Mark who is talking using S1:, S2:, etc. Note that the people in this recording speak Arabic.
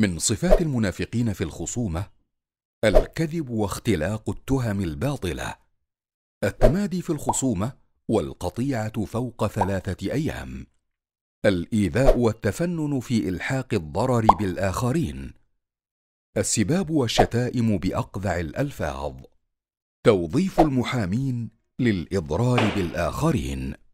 S1: من صفات المنافقين في الخصومه
S2: الكذب واختلاق التهم الباطله التمادي في الخصومه والقطيعه فوق ثلاثه ايام الايذاء والتفنن في الحاق الضرر بالاخرين السباب والشتائم باقذع الالفاظ توظيف المحامين
S3: للاضرار بالاخرين